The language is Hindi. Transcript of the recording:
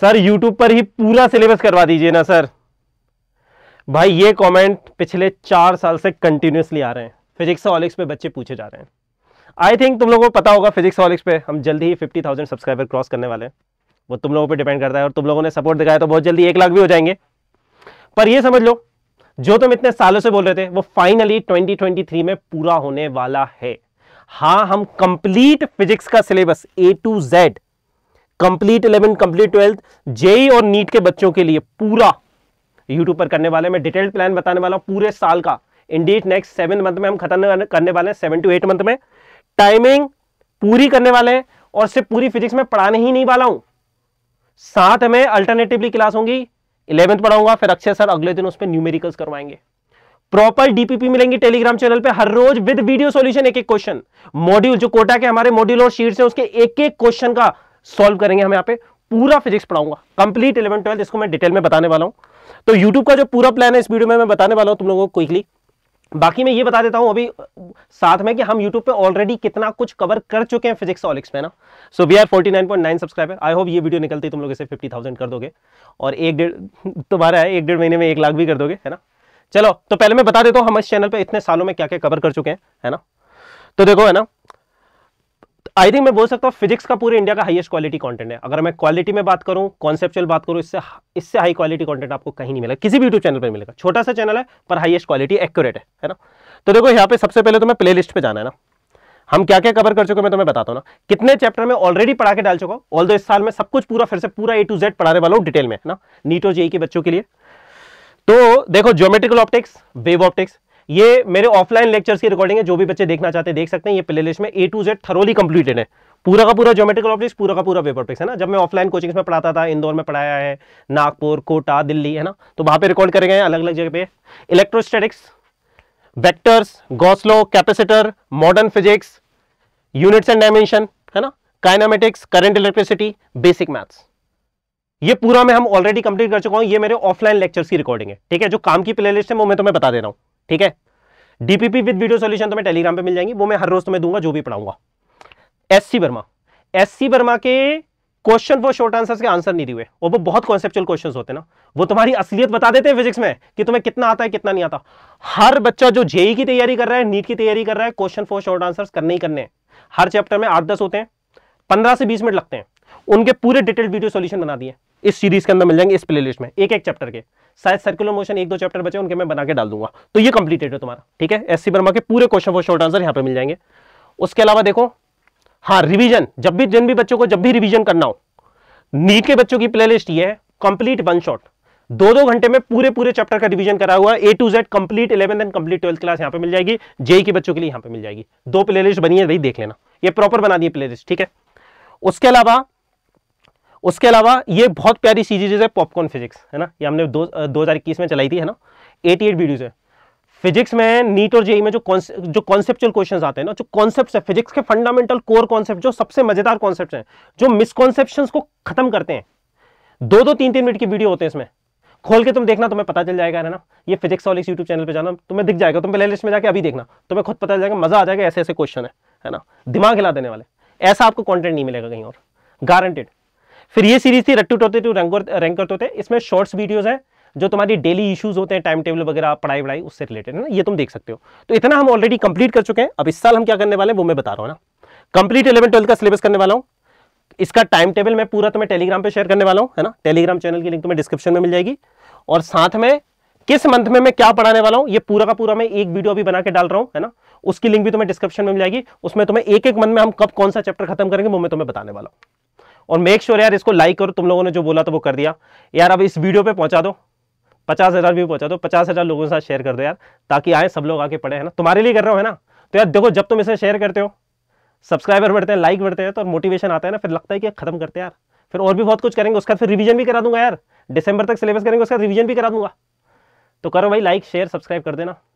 सर यूट्यूब पर ही पूरा सिलेबस करवा दीजिए ना सर भाई ये कमेंट पिछले चार साल से कंटिन्यूसली आ रहे हैं फिजिक्स ऑलिक्स पे बच्चे पूछे जा रहे हैं आई थिंक तुम लोगों को पता होगा फिजिक्स ऑलिक्स पे हम जल्दी ही फिफ्टी थाउजेंड सब्सक्राइबर क्रॉस करने वाले हैं वो तुम लोगों पे डिपेंड करता है और तुम लोगों ने सपोर्ट दिखाया तो बहुत जल्दी एक लाख भी हो जाएंगे पर यह समझ लो जो तुम इतने सालों से बोल रहे थे वो फाइनली 2023 में पूरा होने वाला है हाँ हम कंप्लीट फिजिक्स का syllabus A to Z complete eleven complete twelfth JEE और नीट के बच्चों के लिए पूरा यूट्यूब पर करने वाले मैं डिटेल्ड प्लान बताने वाला हूं पूरे साल का इंडीट नेक्स्ट सेवन मंथ में हम खत्म करने वाले हैं सेवन टू एट मंथ में टाइमिंग पूरी करने वाले हैं और सिर्फ पूरी फिजिक्स में पढ़ाने ही नहीं वाला हूं साथ में अल्टरनेटिवली क्लास होंगी इलेवेंथ पढ़ाऊंगा फिर अक्षय सर अगले दिन उस पर न्यूमेरिकल्स करवाएंगे प्रॉपर डीपीपी मिलेंगी टेलीग्राम चैनल पे हर रोज विद वीडियो सॉल्यूशन एक एक क्वेश्चन मॉड्यूल जो कोटा के हमारे मॉड्यूल और शीट्स हैं उसके एक एक क्वेश्चन का सॉल्व करेंगे हम यहाँ पे पूरा फिजिक्स पढ़ाऊंगा कंप्लीट इलेवन ट्वेल्थ इसको मैं डिटेल में बताने वाला हूँ तो यूट्यूब का जो पूरा प्लान है इस वीडियो में मैं बताने वाला हूँ तुम लोगों को क्विकली बाकी मैं ये बता देता हूँ अभी साथ में कि हम YouTube पे ऑलरेडी कितना कुछ कवर कर चुके हैं फिजिक्स ऑलिक्स में ना so we are 49.9 subscriber I hope ये वीडियो निकलती तुम लोग इसे 50,000 कर दोगे और एक डेढ़ तुम्हारा है एक डेढ़ महीने में एक लाख भी कर दोगे है ना चलो तो पहले मैं बता देता हूँ हम इस चैनल पर इतने सालों में क्या क्या कवर कर चुके हैं है ना तो देखो है ना आई थिंक मैं बोल सकता हूँ फिजिक्स का पूरे इंडिया का हाईएस्ट क्वालिटी कंटेंट है अगर मैं क्वालिटी में बात करूँ कॉन्सेप्चुअल बात करूँ इससे इससे हाई क्वालिटी कंटेंट आपको कहीं नहीं मिलेगा किसी भी यूट्यूब चैनल पर मिलेगा छोटा सा चैनल है पर हाईएस्ट क्वालिटी एक्यूरेट है है ना तो देखो यहाँ पे सबसे पहले तो मैं प्ले लिस्ट जाना है ना हम क्या क्या कवर कर चुके मैं तुम्हें बताता हूँ ना कितने चैप्टर में ऑलरेडी पढ़ा के डाल चुका हूँ ऑल इस साल में सब कुछ पूरा फिर से पूरा ए टू जेड पढ़ाने वाला हूँ डिटेल में है ना नीट और के e बच्चों के लिए तो देखो ज्योमेट्रिकल ऑप्टिक्स वेव ऑप्टिक्स ये मेरे ऑफलाइन लेक्चर्स की रिकॉर्डिंग है जो भी बच्चे देखना चाहते हैं देख सकते हैं ये प्ले लिस्ट में A to Z thoroughly completed है पूरा का पूरा ज्योमेट्रिकल ऑप्टिक्स पूरा का पूरा वेपर है ना जब मैं ऑफलाइन कोचिंग्स में पढ़ाता था इंदौर में पढ़ाया है नागपुर कोटा दिल्ली है ना तो वहां पर रिकॉर्ड करे गए अलग अलग जगह पे electrostatics vectors Gauss law capacitor modern physics units and dimension है ना kinematics current electricity basic maths ये पूरा मैं हम ऑलरेडी कंप्लीट कर चुका हूँ ये मेरे ऑफलाइन लेक्चर्स की रिकॉर्डिंग है ठीक है जो काम की प्लेलिस्ट है वो मैं तुम्हें बता दे रहा हूं ठीक है डीपीपी विद वीडियो सॉल्यूशन मैं टेलीग्राम पे मिल जाएंगी वो मैं हर रोज मैं दूंगा जो भी पढ़ाऊंगा एससी वर्मा एससी वर्मा के क्वेश्चन वो शॉर्ट आंसर के आंसर नहीं दिए वो बहुत कॉन्सेप्चुअल क्वेश्चन होते ना वो तुम्हारी असलियत बता देते हैं फिजिक्स में कि तुम्हें कितना आता है कितना नहीं आता हर बच्चा जो जेई e की तैयारी कर रहा है नीट की तैयारी कर रहा है क्वेश्चन फॉर शॉर्ट आंसर करने ही करने हर चैप्टर में आठ दस होते हैं पंद्रह से बीस मिनट लगते हैं उनके पूरे डिटेल्ड वीडियो सोल्यूशन बना दिए इस सीरीज के अंदर मिल जाएंगे इस प्लेलिस्ट में एक एक चैप्टर के शायद सर्कुलर मोशन एक दो चैप्टर बचे उनके मैं बना के डाल दूंगा तो ये कंप्लीटेड है तुम्हारा ठीक है एस सी वर्मा के पूरे क्वेश्चन फॉर शॉर्ट आंसर यहाँ पे मिल जाएंगे उसके अलावा देखो हाँ रिविजन जब भी जिन भी बच्चों को जब भी रिविजन करना हो नीट के बच्चों की प्ले ये है कंप्लीट वन शॉट दो दो घंटे में पूरे पूरे चैप्टर का रिवीजन करा हुआ A to Z complete eleven and complete twelfth class यहाँ पे मिल जाएगी जेई e के बच्चों के लिए यहाँ पे मिल जाएगी दो प्लेलिस्ट बनी है भाई देख लेना ये प्रॉपर बना दी प्लेलिस्ट ठीक है उसके अलावा उसके अलावा ये बहुत प्यारी सीरीज है पॉपकॉर्न फिजिक्स है ना ये हमने दो हजार इक्कीस में चलाई थी है ना एटी एट वीडियोज़ है फिजिक्स में नीट और जेई में जो जो कॉन्सेप्चुअल क्वेश्चन आते हैं ना जो कॉन्सेप्ट है फिजिक्स के फंडामेंटल कोर कॉन्सेप्ट जो सबसे मजेदार कॉन्सेप्ट हैं जो मिसकॉन्सेप्शन को खत्म करते हैं दो दो तीन तीन मिनट की वीडियो होते हैं इसमें खोल के तुम देखना तुम्हें पता चल जाएगा है ना ये फिजिक्स वाले यूट्यूब चैनल पे जाना तुम्हें दिख जाएगा तुम प्ले लिस्ट में जाके अभी देखना तुम्हें खुद पता चल जाएगा मजा आ जाएगा ऐसे ऐसे क्वेश्चन है है ना दिमाग हिला देने वाले ऐसा आपको कंटेंट नहीं मिलेगा कहीं और गारंटेड फिर ये सीरीज थी रट्टू टोते टू रैंक करते होते इसमें शॉर्ट्स वीडियोज़ है जो तुम्हारी डेली इश्यूज होते हैं टाइम टेबल वगैरह पढ़ाई वढ़ाई उससे रिलेटेड है ना ये तुम देख सकते हो तो इतना हम ऑलरेडी कंप्लीट कर चुके हैं अब इस साल हम क्या करने वाले हैं वो मैं बता रहा हूँ ना कंप्लीट इलेवन ट्वेल्थ का सिलेबस करने वाला हूँ इसका टाइम टेबल मैं पूरा तुम्हें टेलीग्राम पर शेयर करने वाला हूँ है ना टेलीग्राम चैनल की लिंक तुम्हें डिस्क्रिप्शन में मिल जाएगी और साथ में किस मंथ में मैं क्या पढ़ाने वाला हूँ ये पूरा का पूरा मैं एक वीडियो अभी बना के डाल रहा हूँ है ना उसकी लिंक भी तुम्हें डिस्क्रिप्शन में मिल जाएगी उसमें तुम्हें एक एक मंथ में हम कब कौन सा चैप्टर खत्म करेंगे वो मैं तुम्हें बताने वाला हूँ और मेक श्योर यार इसको लाइक करो तुम लोगों ने जो बोला तो वो कर दिया यार अब इस वीडियो पे पहुंचा दो पचास हज़ार भी पहुंचा दो पचास हज़ार लोगों के साथ शेयर कर दो यार ताकि आए सब लोग आके पढ़े है ना तुम्हारे लिए कर रहा हो है ना तो यार देखो जब तुम इसे शेयर करते हो सब्सक्राइबर बढ़ते हैं लाइक बढ़ते हैं तो मोटिवेशन आता है ना फिर लगता है कि खत्म करते हैं यार फिर और भी बहुत कुछ करेंगे उसका फिर रिविजन भी करा दूंगा यार दिसंबर तक सिलेबस करेंगे उसका रिविजन भी करा दूंगा तो करो भाई लाइक शेयर सब्सक्राइब कर देना